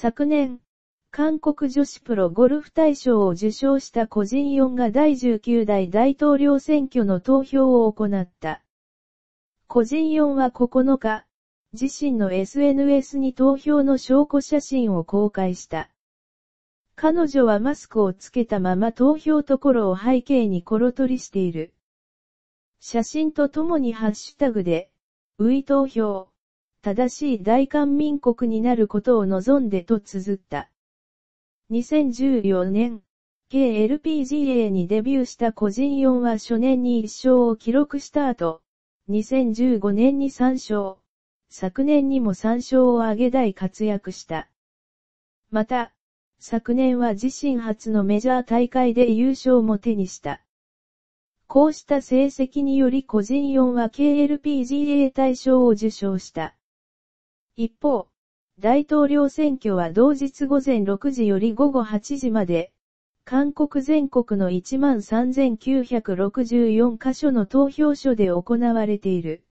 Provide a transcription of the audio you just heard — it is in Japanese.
昨年、韓国女子プロゴルフ大賞を受賞した個人4が第19代大統領選挙の投票を行った。個人4は9日、自身の SNS に投票の証拠写真を公開した。彼女はマスクをつけたまま投票ところを背景にコロ取りしている。写真とともにハッシュタグで、ウイ投票、正しい大韓民国になることを望んでと綴った。2014年、KLPGA にデビューした個人4は初年に1勝を記録した後、2015年に3勝、昨年にも3勝を挙げ大活躍した。また、昨年は自身初のメジャー大会で優勝も手にした。こうした成績により個人4は KLPGA 大賞を受賞した。一方、大統領選挙は同日午前6時より午後8時まで、韓国全国の1万3964カ所の投票所で行われている。